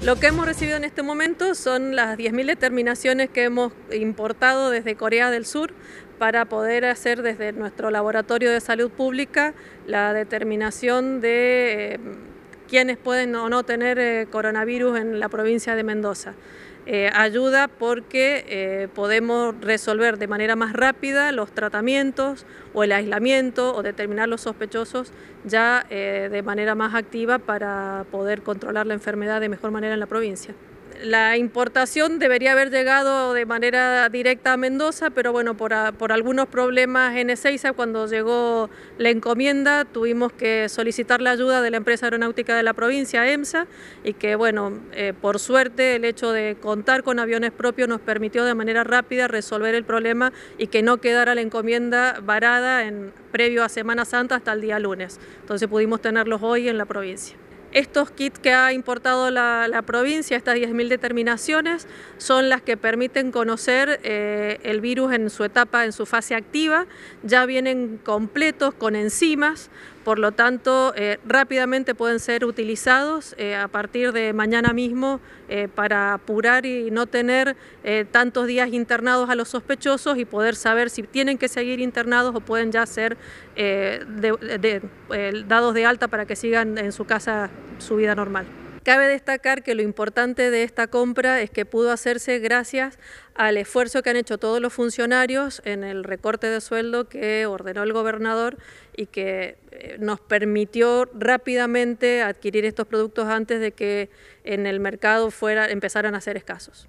Lo que hemos recibido en este momento son las 10.000 determinaciones que hemos importado desde Corea del Sur para poder hacer desde nuestro laboratorio de salud pública la determinación de eh, quienes pueden o no tener eh, coronavirus en la provincia de Mendoza. Eh, ayuda porque eh, podemos resolver de manera más rápida los tratamientos o el aislamiento o determinar los sospechosos ya eh, de manera más activa para poder controlar la enfermedad de mejor manera en la provincia la importación debería haber llegado de manera directa a Mendoza, pero bueno, por, algunos problemas en Ezeiza, cuando llegó la encomienda, tuvimos que solicitar la ayuda de la empresa aeronáutica de la provincia, EMSA, y que bueno, eh, por suerte el hecho de contar con aviones propios nos permitió de manera rápida resolver el problema y que no quedara la encomienda varada en, previo a Semana Santa hasta el día lunes. Entonces pudimos tenerlos hoy en la provincia. Estos kits que ha importado la, provincia, estas 10.000 determinaciones, son las que permiten conocer eh, el virus en su etapa, en su fase activa. Ya vienen completos con enzimas por lo tanto eh, rápidamente pueden ser utilizados eh, a partir de mañana mismo eh, para apurar y no tener tantos días internados a los sospechosos y poder saber si tienen que seguir internados o pueden ya ser dados de alta para que sigan en su casa su vida normal. Cabe destacar que lo importante de esta compra es que pudo hacerse gracias al esfuerzo que han hecho todos los funcionarios en el recorte de sueldo que ordenó el gobernador y que eh, nos permitió rápidamente adquirir estos productos antes de que en el mercado fuera, empezaran a ser escasos.